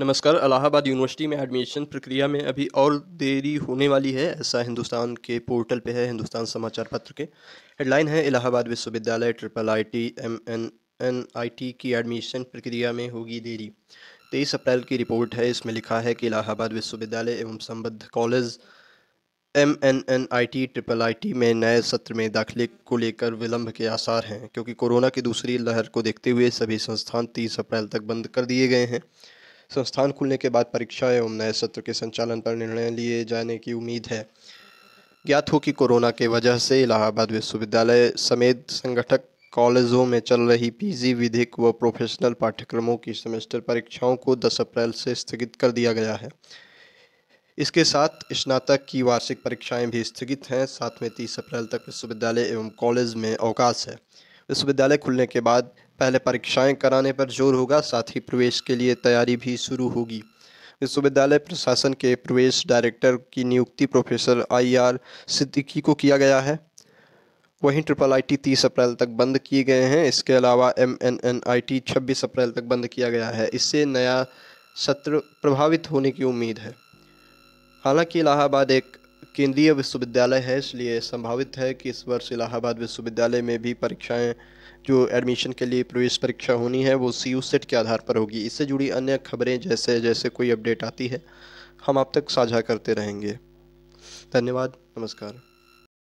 नमस्कार इलाहाबाद यूनिवर्सिटी में एडमिशन प्रक्रिया में अभी और देरी होने वाली है ऐसा हिंदुस्तान के पोर्टल पे है हिंदुस्तान समाचार पत्र के हेडलाइन है इलाहाबाद विश्वविद्यालय triple I T M N N I T की एडमिशन प्रक्रिया में होगी देरी तेईस अप्रैल की रिपोर्ट है इसमें लिखा है कि इलाहाबाद विश्वविद्यालय एवं संबद्ध college M N N I T triple I T में नए सत्र में दाखिले को लेकर विलंब के आसार हैं क्योंकि कोरोना की दूसरी लहर को देखते हुए सभी संस्थान तीस अप्रैल तक बंद कर दिए गए हैं संस्थान खुलने के बाद परीक्षाएं एवं नए सत्र के संचालन पर निर्णय लिए जाने की उम्मीद है ज्ञात हो कि कोरोना के वजह से इलाहाबाद विश्वविद्यालय समेत संगठक कॉलेजों में चल रही पीजी विधिक व प्रोफेशनल पाठ्यक्रमों की सेमेस्टर परीक्षाओं को 10 अप्रैल से स्थगित कर दिया गया है इसके साथ स्नातक की वार्षिक परीक्षाएं भी स्थगित हैं साथ में 30 अप्रैल तक विश्वविद्यालय एवं कॉलेज में अवकाश है विश्वविद्यालय खुलने के बाद पहले परीक्षाएं कराने पर जोर होगा साथ ही प्रवेश के लिए तैयारी भी शुरू होगी विश्वविद्यालय प्रशासन के प्रवेश डायरेक्टर की नियुक्ति प्रोफेसर आई आर सिद्दीकी को किया गया है वहीं ट्रिपल आईटी 30 अप्रैल तक बंद किए गए हैं इसके अलावा M N N I T छब्बीस अप्रैल तक बंद किया गया है इससे नया सत्र प्रभावित होने की उम्मीद है हालांकि इलाहाबाद एक केंद्रीय विश्वविद्यालय है इसलिए संभावित है कि इस वर्ष इलाहाबाद विश्वविद्यालय में भी परीक्षाएं जो एडमिशन के लिए प्रवेश परीक्षा होनी है वो सी यू सेट के आधार पर होगी इससे जुड़ी अन्य खबरें जैसे जैसे कोई अपडेट आती है हम आप तक साझा करते रहेंगे धन्यवाद नमस्कार